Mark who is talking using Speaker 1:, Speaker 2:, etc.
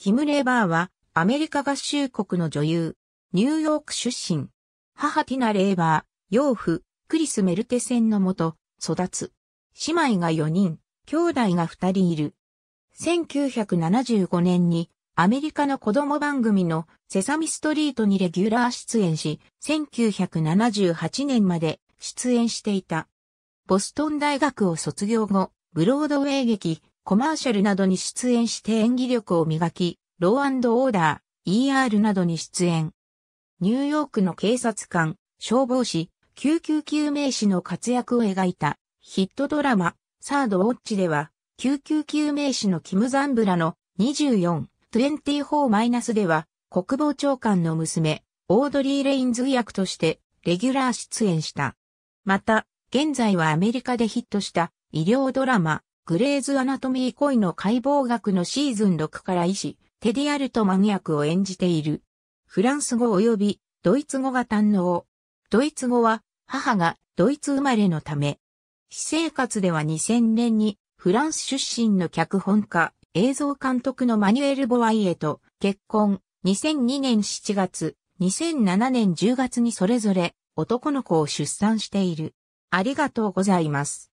Speaker 1: ヒムレーバーはアメリカ合衆国の女優、ニューヨーク出身。
Speaker 2: 母ティナ・レーバー、養父、クリス・メルテセンのもと、育つ。姉妹が4人、兄弟が2人いる。1975年にアメリカの子供番組のセサミストリートにレギュラー出演し、1978年まで出演していた。ボストン大学を卒業後、ブロードウェイ劇、コマーシャルなどに出演して演技力を磨き、ローオーダー、ER などに出演。ニューヨークの警察官、消防士、救急救命士の活躍を描いたヒットドラマ、サードウォッチでは、救急救命士のキム・ザンブラの24、2 4では、国防長官の娘、オードリー・レインズ役として、レギュラー出演した。また、現在はアメリカでヒットした医療ドラマ、グレーズアナトミー恋の解剖学のシーズン6から医師、テディアルトマニアクを演じている。フランス語及びドイツ語が堪能。ドイツ語は母がドイツ生まれのため。私生活では2000年にフランス出身の脚本家、映像監督のマニュエル・ボワイエと結婚。2002年7月、2007年10月にそ
Speaker 1: れぞれ男の子を出産している。ありがとうございます。